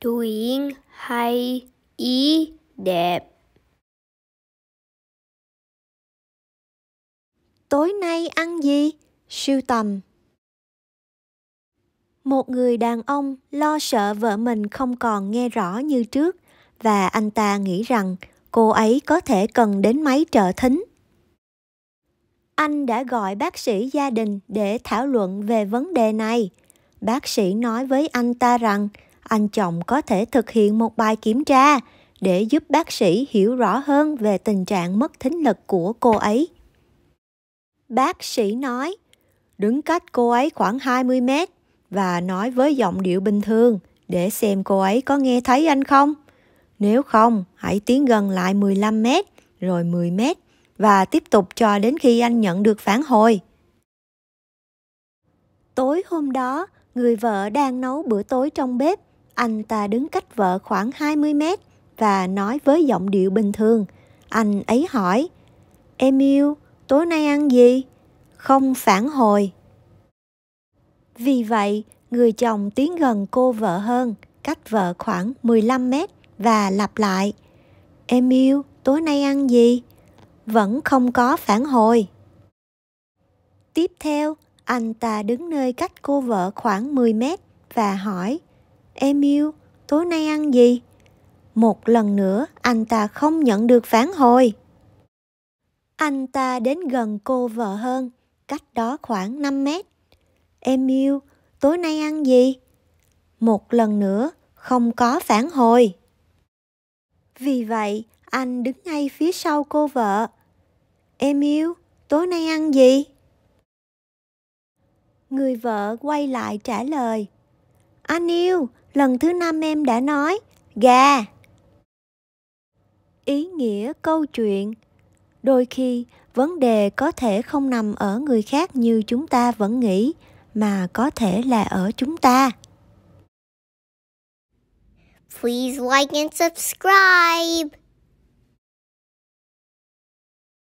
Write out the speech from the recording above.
Truyện hay ý đẹp. Tối nay ăn gì? siêu tầm. Một người đàn ông lo sợ vợ mình không còn nghe rõ như trước và anh ta nghĩ rằng cô ấy có thể cần đến máy trợ thính. Anh đã gọi bác sĩ gia đình để thảo luận về vấn đề này. Bác sĩ nói với anh ta rằng anh chồng có thể thực hiện một bài kiểm tra để giúp bác sĩ hiểu rõ hơn về tình trạng mất thính lực của cô ấy. Bác sĩ nói, đứng cách cô ấy khoảng 20 mét và nói với giọng điệu bình thường để xem cô ấy có nghe thấy anh không. Nếu không, hãy tiến gần lại 15 mét, rồi 10 mét và tiếp tục cho đến khi anh nhận được phản hồi. Tối hôm đó, người vợ đang nấu bữa tối trong bếp anh ta đứng cách vợ khoảng 20 mét và nói với giọng điệu bình thường. Anh ấy hỏi, Em yêu, tối nay ăn gì? Không phản hồi. Vì vậy, người chồng tiến gần cô vợ hơn, cách vợ khoảng 15 mét và lặp lại. Em yêu, tối nay ăn gì? Vẫn không có phản hồi. Tiếp theo, anh ta đứng nơi cách cô vợ khoảng 10 mét và hỏi em yêu tối nay ăn gì một lần nữa anh ta không nhận được phản hồi anh ta đến gần cô vợ hơn cách đó khoảng 5 mét em yêu tối nay ăn gì một lần nữa không có phản hồi vì vậy anh đứng ngay phía sau cô vợ em yêu tối nay ăn gì người vợ quay lại trả lời anh yêu, lần thứ năm em đã nói, gà. Ý nghĩa câu chuyện Đôi khi, vấn đề có thể không nằm ở người khác như chúng ta vẫn nghĩ, mà có thể là ở chúng ta. Please like and subscribe.